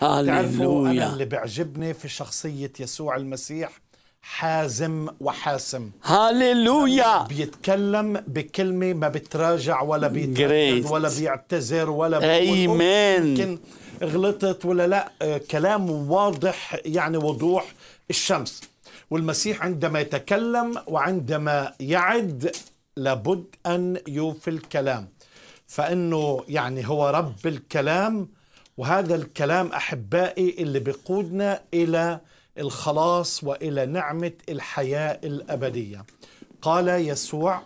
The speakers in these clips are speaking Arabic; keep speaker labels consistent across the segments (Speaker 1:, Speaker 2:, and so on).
Speaker 1: تعرفوا أنا اللي بيعجبني في شخصية يسوع المسيح حازم وحاسم هاليلويا بيتكلم بكلمة ما بتراجع ولا بيتردد ولا بيعتذر ولا بيقول يمكن غلطت ولا لا آه، كلام واضح يعني وضوح الشمس والمسيح عندما يتكلم وعندما يعد لابد أن يوفي الكلام فإنه يعني هو رب الكلام وهذا الكلام احبائي اللي بيقودنا الى الخلاص والى نعمه الحياه الابديه قال يسوع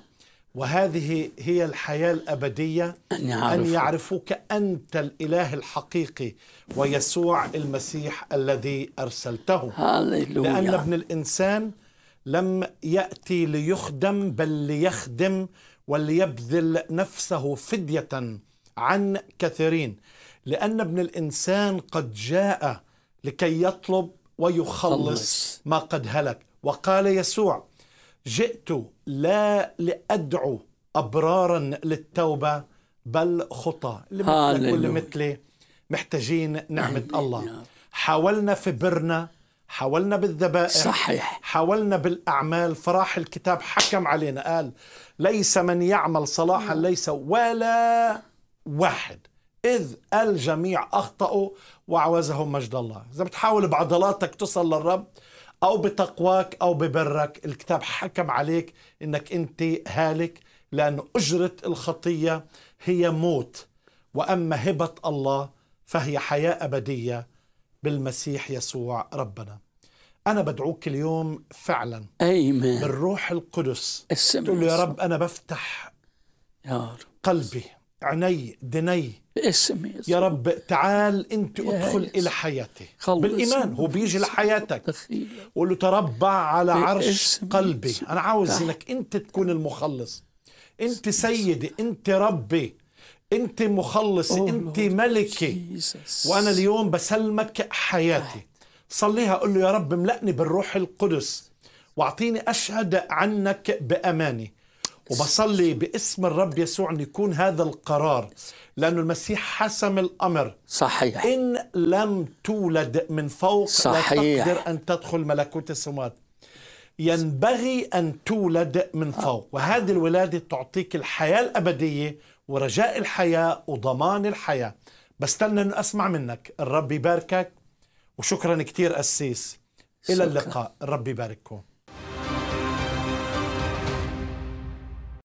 Speaker 1: وهذه هي الحياه الابديه ان يعرفوك, أن يعرفوك انت الاله الحقيقي ويسوع المسيح الذي ارسلته هاللويا. لان ابن الانسان لم ياتي ليخدم بل ليخدم وليبذل نفسه فديه عن كثيرين لأن ابن الإنسان قد جاء لكي يطلب ويخلص ما قد هلك وقال يسوع جئت لا لأدعو أبرارا للتوبة بل خطى اللي مثلي محتاجين نعمة الله حاولنا في برنا حاولنا بالذبائح صحيح حاولنا بالأعمال فراح الكتاب حكم علينا قال ليس من يعمل صلاحا نعم. ليس ولا واحد إذ الجميع أخطأوا وعوزهم مجد الله إذا بتحاول بعضلاتك تصل للرب أو بتقواك أو ببرك الكتاب حكم عليك أنك أنت هالك لأن أجرة الخطية هي موت وأما هبة الله فهي حياة أبدية بالمسيح يسوع ربنا أنا بدعوك اليوم فعلا أيمن بالروح القدس تقول يا رب أنا بفتح يا رب. قلبي عني دني باسم يسوع يا رب تعال انت ادخل الى حياتي بالايمان هو بيجي لحياتك قول له تربع على عرش قلبي انا عاوز انك انت تكون المخلص انت سيدي انت ربي انت مخلصي oh, انت ملكي وانا اليوم بسلمك حياتي صليها قول له يا رب ملأني بالروح القدس واعطيني اشهد عنك بامانه وبصلي باسم الرب يسوع أن يكون هذا القرار لأن المسيح حسم الأمر صحيح إن لم تولد من فوق صحيح. لا تقدر أن تدخل ملكوت السماوات ينبغي أن تولد من آه. فوق وهذه الولادة تعطيك الحياة الأبدية ورجاء الحياة وضمان الحياة بستنى أن أسمع منك الرب يباركك وشكرا كثير أسيس إلى اللقاء الرب يبارككم